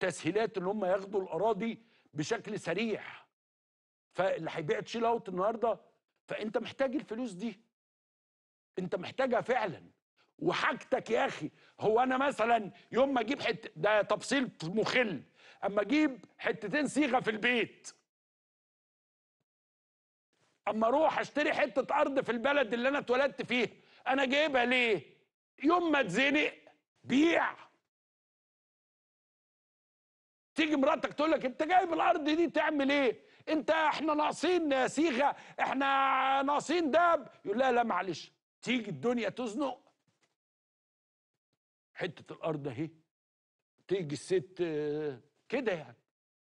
تسهيلات ان هم ياخدوا الاراضي بشكل سريع فاللي هيبيع تشيل اوت النهارده فانت محتاج الفلوس دي انت محتاجها فعلا وحاجتك يا اخي هو انا مثلا يوم ما اجيب حته ده تفصيل مخل اما اجيب حتتين صيغه في البيت اما اروح اشتري حته ارض في البلد اللي انا اتولدت فيها انا جايبها ليه يوم ما اتزنق بيع تيجي مراتك تقول لك انت جايب الارض دي تعمل ايه انت احنا ناقصين صيغه احنا ناقصين داب يقول لها لا معلش تيجي الدنيا تزنق حته الارض اهي تيجي الست آه، كده يعني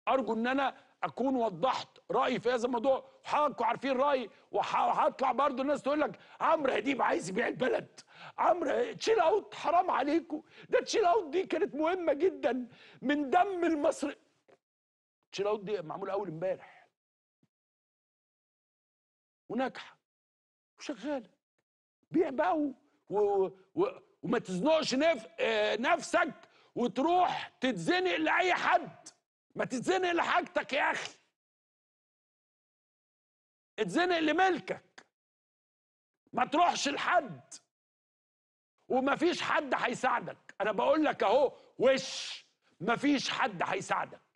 ارجو ان انا اكون وضحت رايي في هذا الموضوع وحضراتكم عارفين رايي وهطلع برضه الناس تقول لك عمرو اديب عايز يبيع البلد عمرو تشيل اوت حرام عليكم ده تشيل اوت دي كانت مهمه جدا من دم المصري تشيل اوت دي معموله اول امبارح وناجحه وشغاله بيع بقى و... و... و... وما تزنقش نف... آه، نفسك وتروح تتزنق لاي حد ما تتزنق لحاجتك يا اخي اتزنق لملكك ما تروحش لحد ومفيش حد هيساعدك انا بقول لك اهو وش مفيش حد هيساعدك